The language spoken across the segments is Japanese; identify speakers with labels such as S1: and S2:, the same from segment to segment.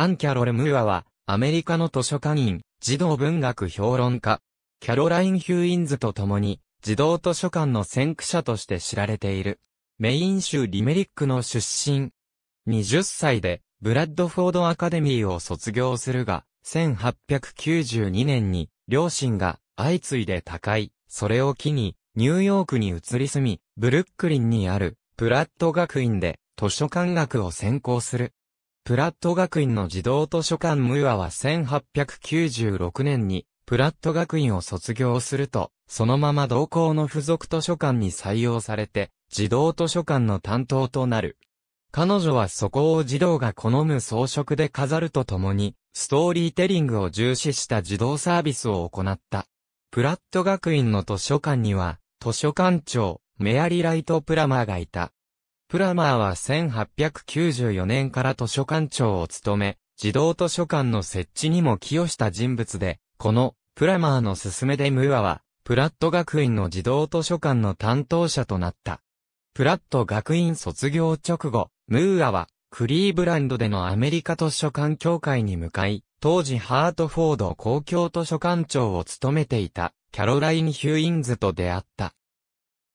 S1: アン・キャロル・ムーアは、アメリカの図書館員、児童文学評論家、キャロライン・ヒューインズと共に、児童図書館の先駆者として知られている。メイン州リメリックの出身。20歳で、ブラッドフォードアカデミーを卒業するが、1892年に、両親が相次いで他界、それを機に、ニューヨークに移り住み、ブルックリンにある、プラット学院で、図書館学を専攻する。プラット学院の児童図書館ムーアは1896年にプラット学院を卒業すると、そのまま同校の付属図書館に採用されて、児童図書館の担当となる。彼女はそこを児童が好む装飾で飾るとともに、ストーリーテリングを重視した児童サービスを行った。プラット学院の図書館には、図書館長、メアリ・ライト・プラマーがいた。プラマーは1894年から図書館長を務め、児童図書館の設置にも寄与した人物で、このプラマーの勧めでムーアは、プラット学院の児童図書館の担当者となった。プラット学院卒業直後、ムーアは、クリーブランドでのアメリカ図書館協会に向かい、当時ハートフォード公共図書館長を務めていたキャロライン・ヒューインズと出会った。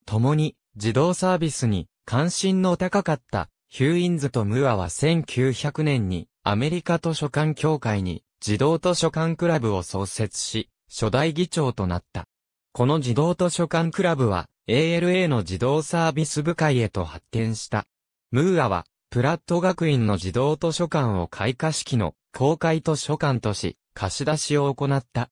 S1: 共に児童サービスに関心の高かったヒューインズとムアは1900年にアメリカ図書館協会に児童図書館クラブを創設し、初代議長となった。この児童図書館クラブは ALA の児童サービス部会へと発展した。ムーアはプラット学院の児童図書館を開花式の公開図書館とし、貸し出しを行った。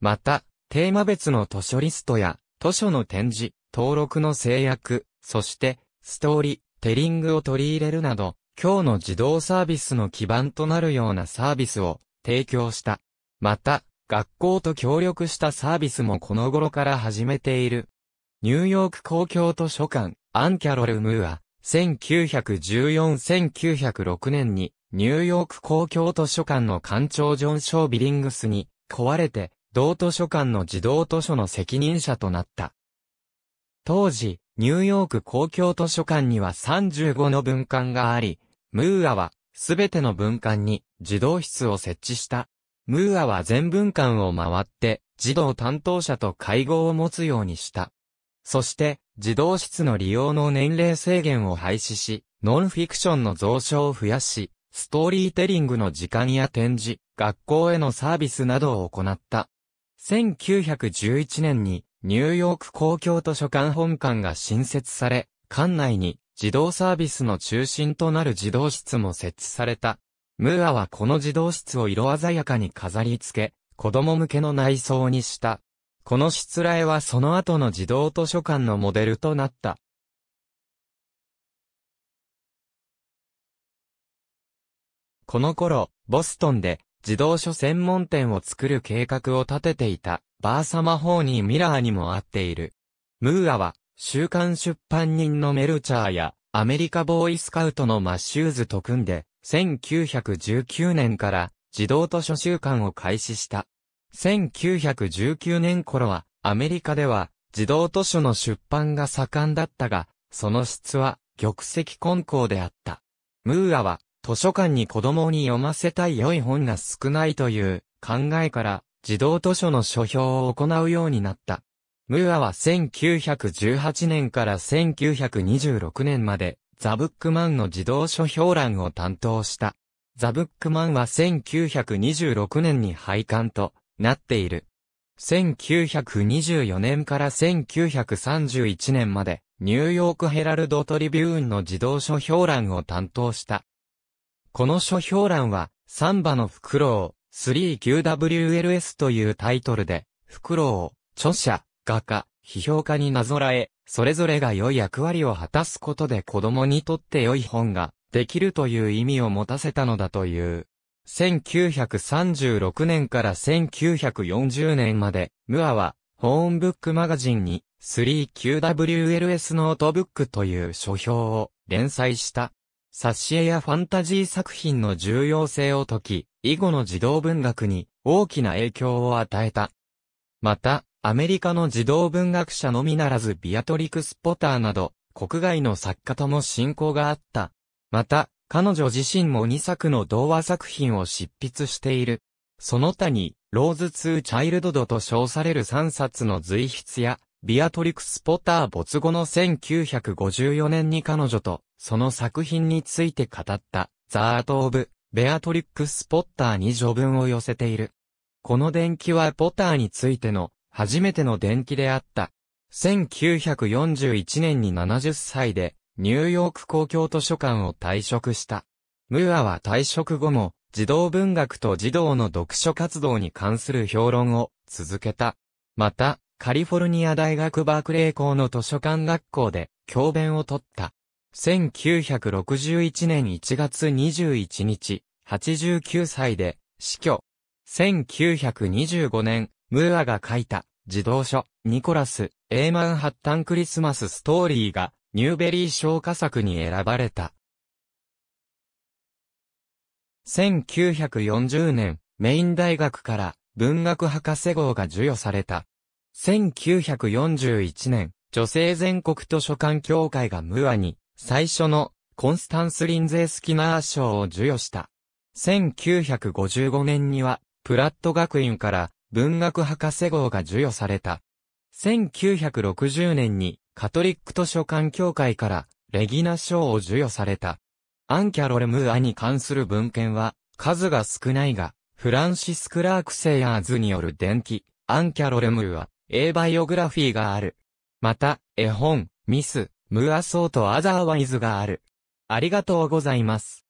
S1: また、テーマ別の図書リストや図書の展示、登録の制約、そしてストーリー、テリングを取り入れるなど、今日の自動サービスの基盤となるようなサービスを提供した。また、学校と協力したサービスもこの頃から始めている。ニューヨーク公共図書館、アンキャロル・ムーア、1914-1906年に、ニューヨーク公共図書館の館長ジョン・ショー・ビリングスに、壊れて、同図書館の自動図書の責任者となった。当時、ニューヨーク公共図書館には35の文館があり、ムーアはすべての文館に児童室を設置した。ムーアは全文館を回って児童担当者と会合を持つようにした。そして児童室の利用の年齢制限を廃止し、ノンフィクションの増床を増やし、ストーリーテリングの時間や展示、学校へのサービスなどを行った。1911年にニューヨーク公共図書館本館が新設され、館内に児童サービスの中心となる児童室も設置された。ムーアはこの児童室を色鮮やかに飾り付け、子供向けの内装にした。このしつらえはその後の自動図書館のモデルとなった。この頃、ボストンで児童書専門店を作る計画を立てていたバーサマホーニー・ミラーにも会っている。ムーアは、週刊出版人のメルチャーや、アメリカボーイスカウトのマッシューズと組んで、1919年から、児童図書週刊を開始した。1919年頃は、アメリカでは、児童図書の出版が盛んだったが、その質は、玉石根交であった。ムーアは、図書館に子供に読ませたい良い本が少ないという考えから、自動図書の書評を行うようになった。ムーアは1918年から1926年まで、ザ・ブックマンの自動書評欄を担当した。ザ・ブックマンは1926年に廃刊となっている。1924年から1931年まで、ニューヨークヘラルドトリビューンの自動書評欄を担当した。この書評欄は、サンバのフクロ 3QWLS というタイトルで、フクロウ著者、画家、批評家になぞらえ、それぞれが良い役割を果たすことで子供にとって良い本ができるという意味を持たせたのだという。1936年から1940年まで、ムアは、ホーンブックマガジンに 3QWLS ノートブックという書評を連載した。ッシ絵やファンタジー作品の重要性を解き、以後の児童文学に大きな影響を与えた。また、アメリカの児童文学者のみならずビアトリクス・ポターなど、国外の作家とも親交があった。また、彼女自身も2作の童話作品を執筆している。その他に、ローズ・ツー・チャイルドドと称される3冊の随筆や、ビアトリクス・ポター没後の1954年に彼女とその作品について語った、ザ・アート・オブ・ベアトリックス・ポッターに序文を寄せている。この伝記はポッターについての初めての伝記であった。1941年に70歳でニューヨーク公共図書館を退職した。ムーアは退職後も児童文学と児童の読書活動に関する評論を続けた。また、カリフォルニア大学バークレー校の図書館学校で教鞭を取った。1961年1月21日、89歳で死去。1925年、ムーアが書いた児童書、ニコラス、エーマンハッタンクリスマスストーリーが、ニューベリー昇華作に選ばれた。1940年、メイン大学から文学博士号が授与された。1941年、女性全国図書館協会がムーアに最初のコンスタンス・リンゼー・スキナー賞を授与した。1955年には、プラット学院から文学博士号が授与された。1960年にカトリック図書館協会からレギナ賞を授与された。アンキャロル・ムーアに関する文献は数が少ないが、フランシス・クラーク・セイヤーズによる伝記、アンキャロル・ムーア、A バイオグラフィーがある。また、絵本、ミス、ムーアソーとアザーワイズがある。ありがとうございます。